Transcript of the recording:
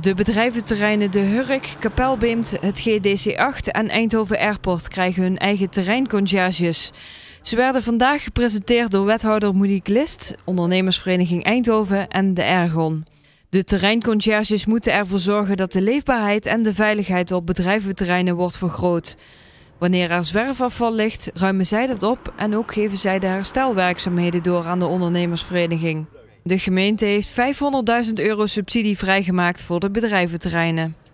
De bedrijventerreinen De Hurk, Kapelbeemt, het GDC8 en Eindhoven Airport krijgen hun eigen terreinconciërges. Ze werden vandaag gepresenteerd door wethouder Monique List, ondernemersvereniging Eindhoven en de Ergon. De terreinconciërges moeten ervoor zorgen dat de leefbaarheid en de veiligheid op bedrijventerreinen wordt vergroot. Wanneer er zwerfafval ligt, ruimen zij dat op en ook geven zij de herstelwerkzaamheden door aan de ondernemersvereniging. De gemeente heeft 500.000 euro subsidie vrijgemaakt voor de bedrijventerreinen.